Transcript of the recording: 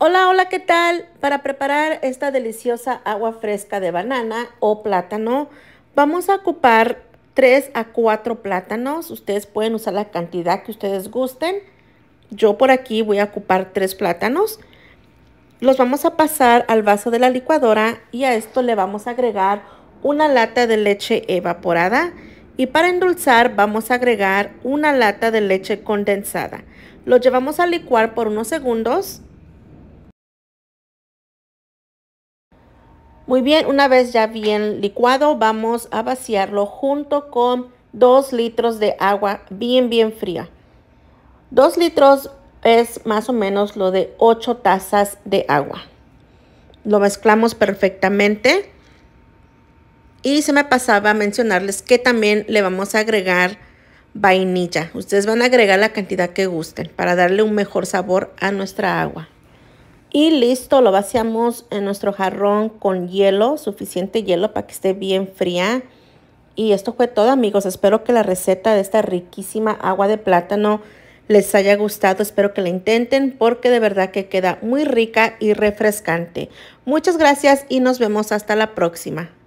Hola, hola, ¿qué tal? Para preparar esta deliciosa agua fresca de banana o plátano, vamos a ocupar 3 a 4 plátanos. Ustedes pueden usar la cantidad que ustedes gusten. Yo por aquí voy a ocupar 3 plátanos. Los vamos a pasar al vaso de la licuadora y a esto le vamos a agregar una lata de leche evaporada. Y para endulzar vamos a agregar una lata de leche condensada. Lo llevamos a licuar por unos segundos Muy bien, una vez ya bien licuado, vamos a vaciarlo junto con 2 litros de agua bien, bien fría. 2 litros es más o menos lo de 8 tazas de agua. Lo mezclamos perfectamente. Y se me pasaba mencionarles que también le vamos a agregar vainilla. Ustedes van a agregar la cantidad que gusten para darle un mejor sabor a nuestra agua. Y listo, lo vaciamos en nuestro jarrón con hielo, suficiente hielo para que esté bien fría. Y esto fue todo amigos, espero que la receta de esta riquísima agua de plátano les haya gustado, espero que la intenten porque de verdad que queda muy rica y refrescante. Muchas gracias y nos vemos hasta la próxima.